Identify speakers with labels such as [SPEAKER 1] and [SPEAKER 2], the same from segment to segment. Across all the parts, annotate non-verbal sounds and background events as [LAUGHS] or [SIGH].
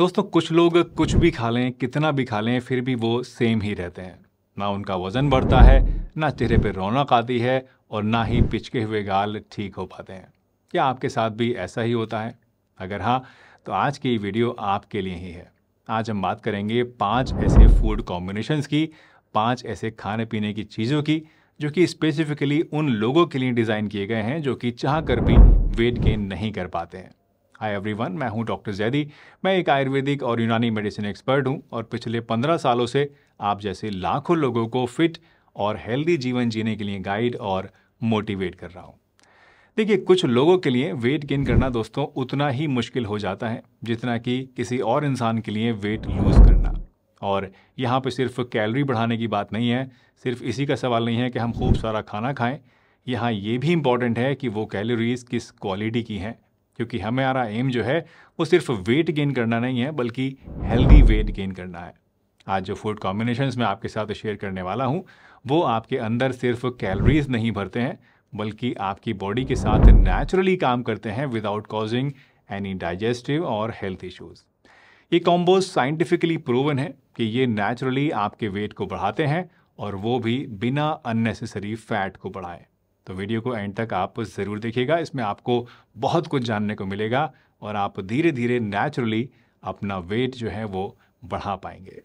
[SPEAKER 1] दोस्तों कुछ लोग कुछ भी खा लें कितना भी खा लें फिर भी वो सेम ही रहते हैं ना उनका वज़न बढ़ता है ना चेहरे पर रौनक आती है और ना ही पिचके हुए गाल ठीक हो पाते हैं क्या आपके साथ भी ऐसा ही होता है अगर हाँ तो आज की वीडियो आपके लिए ही है आज हम बात करेंगे पांच ऐसे फूड कॉम्बिनेशंस की पांच ऐसे खाने पीने की चीज़ों की जो कि स्पेसिफिकली उन लोगों के लिए डिज़ाइन किए गए हैं जो कि चाह कर भी वेट गेन नहीं कर पाते हैं हाय एवरीवन मैं हूं डॉक्टर जैदी मैं एक आयुर्वेदिक और यूनानी मेडिसिन एक्सपर्ट हूं और पिछले पंद्रह सालों से आप जैसे लाखों लोगों को फिट और हेल्दी जीवन जीने के लिए गाइड और मोटिवेट कर रहा हूं देखिए कुछ लोगों के लिए वेट गेन करना दोस्तों उतना ही मुश्किल हो जाता है जितना कि किसी और इंसान के लिए वेट लूज़ करना और यहाँ पर सिर्फ कैलोरी बढ़ाने की बात नहीं है सिर्फ इसी का सवाल नहीं है कि हम खूब सारा खाना खाएँ यहाँ ये भी इम्पॉर्टेंट है कि वो कैलोरीज़ किस क्वालिटी की हैं क्योंकि हमारा एम जो है वो सिर्फ वेट गेन करना नहीं है बल्कि हेल्दी वेट गेन करना है आज जो फूड कॉम्बिनेशन मैं आपके साथ शेयर करने वाला हूँ वो आपके अंदर सिर्फ कैलोरीज नहीं भरते हैं बल्कि आपकी बॉडी के साथ नेचुरली काम करते हैं विदाउट कॉजिंग एनी डाइजेस्टिव और हेल्थ इश्यूज़ ये कॉम्बोज साइंटिफिकली प्रूवन है कि ये नेचुरली आपके वेट को बढ़ाते हैं और वो भी बिना अननेसेसरी फैट को बढ़ाएं तो वीडियो को एंड तक आप ज़रूर देखिएगा इसमें आपको बहुत कुछ जानने को मिलेगा और आप धीरे धीरे नेचुरली अपना वेट जो है वो बढ़ा पाएंगे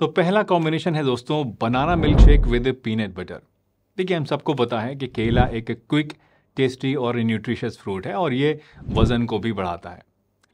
[SPEAKER 1] तो पहला कॉम्बिनेशन है दोस्तों banana milk shake with peanut butter देखिए हम सबको पता है कि केला एक क्विक टेस्टी और न्यूट्रिशियस फ्रूट है और ये वज़न को भी बढ़ाता है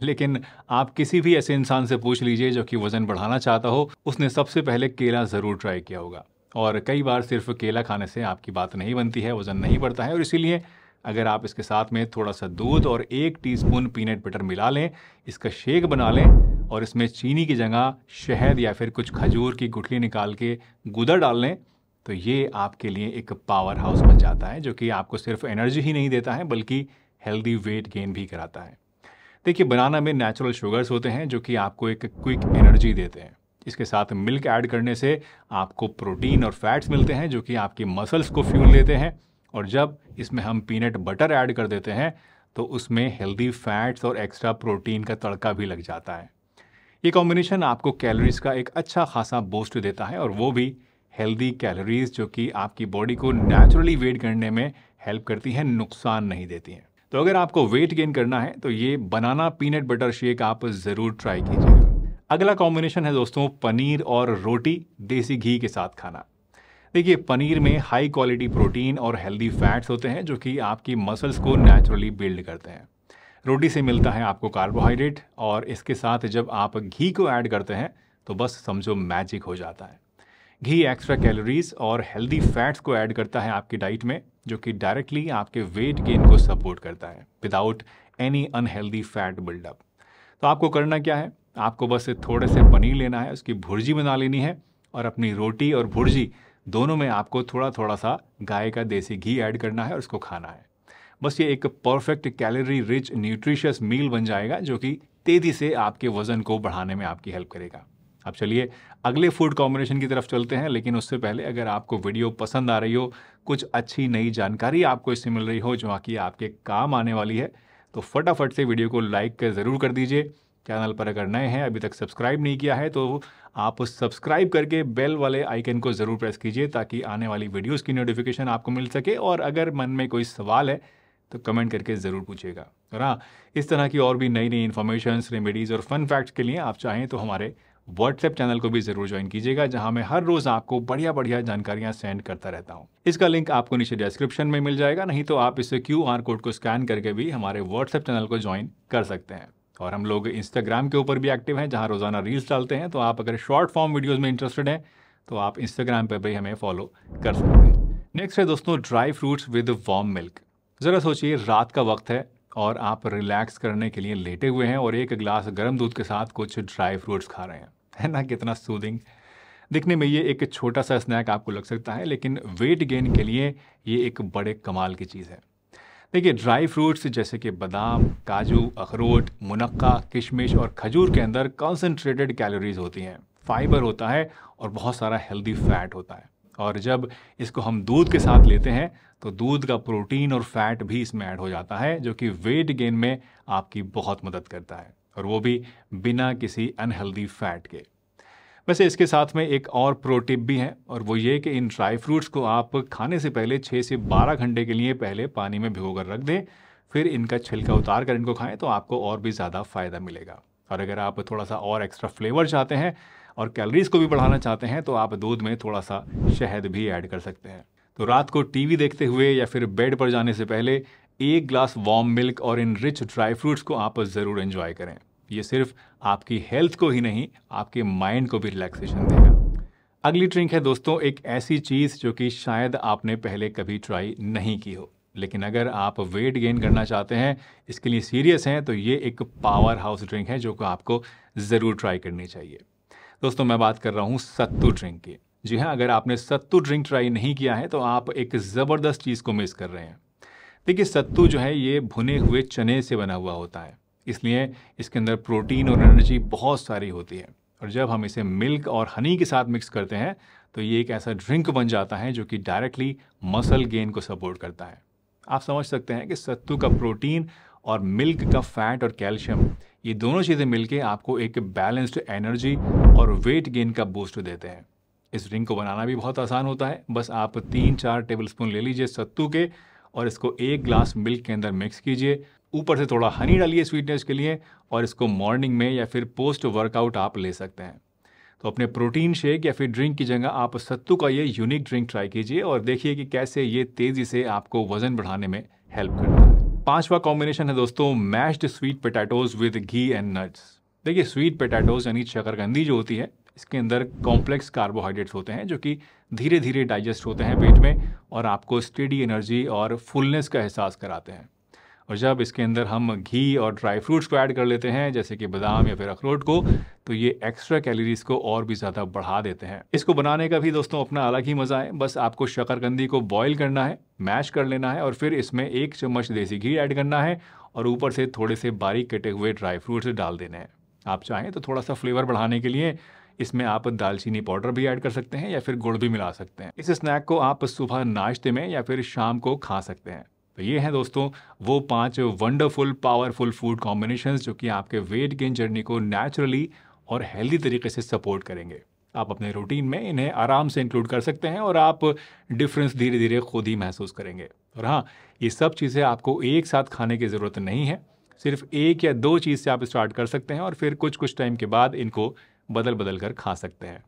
[SPEAKER 1] लेकिन आप किसी भी ऐसे इंसान से पूछ लीजिए जो कि वज़न बढ़ाना चाहता हो उसने सबसे पहले केला ज़रूर ट्राई किया होगा और कई बार सिर्फ केला खाने से आपकी बात नहीं बनती है वज़न नहीं बढ़ता है और इसीलिए अगर आप इसके साथ में थोड़ा सा दूध और एक टीस्पून पीनट बटर मिला लें इसका शेक बना लें और इसमें चीनी की जगह शहद या फिर कुछ खजूर की गुठली निकाल के गुदर डाल लें तो ये आपके लिए एक पावर हाउस बन जाता है जो कि आपको सिर्फ एनर्जी ही नहीं देता है बल्कि हेल्दी वेट गेन भी कराता है देखिए बनाना में नेचुरल शुगर्स होते हैं जो कि आपको एक क्विक एनर्जी देते हैं इसके साथ मिल्क ऐड करने से आपको प्रोटीन और फैट्स मिलते हैं जो कि आपकी मसल्स को फ्यूल देते हैं और जब इसमें हम पीनट बटर ऐड कर देते हैं तो उसमें हेल्दी फैट्स और एक्स्ट्रा प्रोटीन का तड़का भी लग जाता है ये कॉम्बिनेशन आपको कैलोरीज का एक अच्छा खासा बोस्ट देता है और वो भी हेल्दी कैलोरीज जो कि आपकी बॉडी को नेचुरली वेट करने में हेल्प करती हैं नुकसान नहीं देती हैं तो अगर आपको वेट गेन करना है तो ये बनाना पीनट बटर शेक आप ज़रूर ट्राई कीजिए अगला कॉम्बिनेशन है दोस्तों पनीर और रोटी देसी घी के साथ खाना देखिए पनीर में हाई क्वालिटी प्रोटीन और हेल्दी फैट्स होते हैं जो कि आपकी मसल्स को नेचुरली बिल्ड करते हैं रोटी से मिलता है आपको कार्बोहाइड्रेट और इसके साथ जब आप घी को ऐड करते हैं तो बस समझो मैजिक हो जाता है घी एक्स्ट्रा कैलोरीज और हेल्दी फैट्स को ऐड करता है आपकी डाइट में जो कि डायरेक्टली आपके वेट गेन को सपोर्ट करता है without any unhealthy fat buildup तो आपको करना क्या है आपको बस थोड़े से पनीर लेना है उसकी भुर्जी बना लेनी है और अपनी रोटी और भुर्जी दोनों में आपको थोड़ा थोड़ा सा गाय का देसी घी ऐड करना है और उसको खाना है बस ये एक perfect calorie rich nutritious meal बन जाएगा जो कि तेज़ी से आपके वज़न को बढ़ाने में आपकी हेल्प करेगा अब चलिए अगले फूड कॉम्बिनेशन की तरफ चलते हैं लेकिन उससे पहले अगर आपको वीडियो पसंद आ रही हो कुछ अच्छी नई जानकारी आपको इससे मिल रही हो जो कि आपके काम आने वाली है तो फटाफट से वीडियो को लाइक ज़रूर कर दीजिए चैनल पर अगर नए हैं अभी तक सब्सक्राइब नहीं किया है तो आप सब्सक्राइब करके बेल वाले आइकन को ज़रूर प्रेस कीजिए ताकि आने वाली वीडियोस की नोटिफिकेशन आपको मिल सके और अगर मन में कोई सवाल है तो कमेंट करके ज़रूर पूछिएगा और हाँ इस तरह की और भी नई नई इन्फॉर्मेशन रेमेडीज़ और फन फैक्ट्स के लिए आप चाहें तो हमारे व्हाट्सएप चैनल को भी ज़रूर ज्वाइन कीजिएगा जहां मैं हर रोज़ आपको बढ़िया बढ़िया जानकारियां सेंड करता रहता हूं। इसका लिंक आपको नीचे डिस्क्रिप्शन में मिल जाएगा नहीं तो आप इसे क्यू कोड को स्कैन करके भी हमारे व्हाट्सएप चैनल को ज्वाइन कर सकते हैं और हम लोग इंस्टाग्राम के ऊपर भी एक्टिव हैं जहाँ रोज़ाना रील्स डालते हैं तो आप अगर शॉर्ट फॉर्म वीडियोज़ में इंटरेस्टेड हैं तो आप इंस्टाग्राम पर भी हमें फॉलो कर सकते हैं नेक्स्ट है दोस्तों dry fruits with warm milk ज़रा सोचिए रात का वक्त है और आप रिलैक्स करने के लिए लेटे हुए हैं और एक गिलास गर्म दूध के साथ कुछ ड्राई फ्रूट्स खा रहे हैं [LAUGHS] है ना कितना सूदिंग दिखने में ये एक छोटा सा स्नैक आपको लग सकता है लेकिन वेट गेन के लिए ये एक बड़े कमाल की चीज़ है देखिए ड्राई फ्रूट्स जैसे कि बादाम काजू अखरोट मुनक्का किशमिश और खजूर के अंदर कॉन्सेंट्रेटेड कैलोरीज होती हैं फाइबर होता है और बहुत सारा हेल्दी फैट होता है और जब इसको हम दूध के साथ लेते हैं तो दूध का प्रोटीन और फैट भी इसमें ऐड हो जाता है जो कि वेट गेन में आपकी बहुत मदद करता है और वो भी बिना किसी अनहेल्दी फैट के वैसे इसके साथ में एक और प्रोटिप भी है और वो ये कि इन ड्राई फ्रूट्स को आप खाने से पहले छः से बारह घंटे के लिए पहले पानी में भिगो कर रख दें फिर इनका छिलका उतार कर इनको खाएं तो आपको और भी ज़्यादा फ़ायदा मिलेगा और अगर आप थोड़ा सा और एक्स्ट्रा फ्लेवर चाहते हैं और कैलोरीज़ को भी बढ़ाना चाहते हैं तो आप दूध में थोड़ा सा शहद भी ऐड कर सकते हैं तो रात को टीवी देखते हुए या फिर बेड पर जाने से पहले एक ग्लास वार्म मिल्क और इन रिच ड्राई फ्रूट्स को आप ज़रूर इन्जॉय करें ये सिर्फ आपकी हेल्थ को ही नहीं आपके माइंड को भी रिलैक्सेशन देगा अगली ड्रिंक है दोस्तों एक ऐसी चीज़ जो कि शायद आपने पहले कभी ट्राई नहीं की हो लेकिन अगर आप वेट गेन करना चाहते हैं इसके लिए सीरियस हैं तो ये एक पावर हाउस ड्रिंक है जो कि आपको ज़रूर ट्राई करनी चाहिए दोस्तों मैं बात कर रहा हूँ सत्तू ड्रिंक की जी हाँ अगर आपने सत्तू ड्रिंक ट्राई नहीं किया है तो आप एक ज़बरदस्त चीज़ को मिस कर रहे हैं देखिए सत्तू जो है ये भुने हुए चने से बना हुआ होता है इसलिए इसके अंदर प्रोटीन और एनर्जी बहुत सारी होती है और जब हम इसे मिल्क और हनी के साथ मिक्स करते हैं तो ये एक ऐसा ड्रिंक बन जाता है जो कि डायरेक्टली मसल गेन को सपोर्ट करता है आप समझ सकते हैं कि सत्तू का प्रोटीन और मिल्क का फैट और कैल्शियम ये दोनों चीज़ें मिलके आपको एक बैलेंस्ड एनर्जी और वेट गेन का बूस्ट देते हैं इस ड्रिंक को बनाना भी बहुत आसान होता है बस आप तीन चार टेबल स्पून ले लीजिए सत्तू के और इसको एक ग्लास मिल्क के अंदर मिक्स कीजिए ऊपर से थोड़ा हनी डालिए स्वीटनेस के लिए और इसको मॉर्निंग में या फिर पोस्ट वर्कआउट आप ले सकते हैं तो अपने प्रोटीन शेक या फिर ड्रिंक की जगह आप सत्तू का ये यूनिक ड्रिंक ट्राई कीजिए और देखिए कि कैसे ये तेज़ी से आपको वज़न बढ़ाने में हेल्प करता है पांचवा कॉम्बिनेशन है दोस्तों mashed sweet potatoes with ghee and nuts देखिए स्वीट पोटैटोज यानी शकरकंदी जो होती है इसके अंदर कॉम्प्लेक्स कार्बोहाइड्रेट्स होते हैं जो कि धीरे धीरे डाइजेस्ट होते हैं पेट में और आपको स्टेडी एनर्जी और फुलनेस का एहसास कराते हैं और जब इसके अंदर हम घी और ड्राई फ्रूट्स को ऐड कर लेते हैं जैसे कि बादाम या फिर अखरोट को तो ये एक्स्ट्रा कैलोरीज को और भी ज़्यादा बढ़ा देते हैं इसको बनाने का भी दोस्तों अपना अलग ही मज़ा है बस आपको शकरकंदी को बॉईल करना है मैश कर लेना है और फिर इसमें एक चम्मच देसी घी ऐड करना है और ऊपर से थोड़े से बारीक कटे हुए ड्राई फ्रूट्स डाल देने हैं आप चाहें तो थोड़ा सा फ्लेवर बढ़ाने के लिए इसमें आप दालचीनी पाउडर भी ऐड कर सकते हैं या फिर गुड़ भी मिला सकते हैं इस स्नैक को आप सुबह नाश्ते में या फिर शाम को खा सकते हैं तो ये हैं दोस्तों वो पांच वंडरफुल पावरफुल फूड कॉम्बिनेशन जो कि आपके वेट गेन जर्नी को नेचुरली और हेल्दी तरीके से सपोर्ट करेंगे आप अपने रूटीन में इन्हें आराम से इंक्लूड कर सकते हैं और आप डिफरेंस धीरे धीरे खुद ही महसूस करेंगे और हाँ ये सब चीज़ें आपको एक साथ खाने की ज़रूरत नहीं है सिर्फ एक या दो चीज़ से आप स्टार्ट कर सकते हैं और फिर कुछ कुछ टाइम के बाद इनको बदल बदल कर खा सकते हैं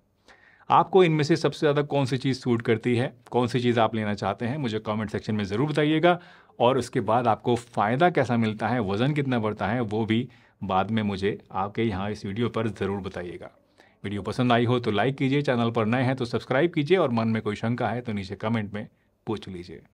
[SPEAKER 1] आपको इनमें से सबसे ज़्यादा कौन सी चीज़ सूट करती है कौन सी चीज़ आप लेना चाहते हैं मुझे कमेंट सेक्शन में ज़रूर बताइएगा और उसके बाद आपको फ़ायदा कैसा मिलता है वज़न कितना बढ़ता है वो भी बाद में मुझे आपके यहाँ इस वीडियो पर ज़रूर बताइएगा वीडियो पसंद आई हो तो लाइक कीजिए चैनल पर नए हैं तो सब्सक्राइब कीजिए और मन में कोई शंका है तो नीचे कमेंट में पूछ लीजिए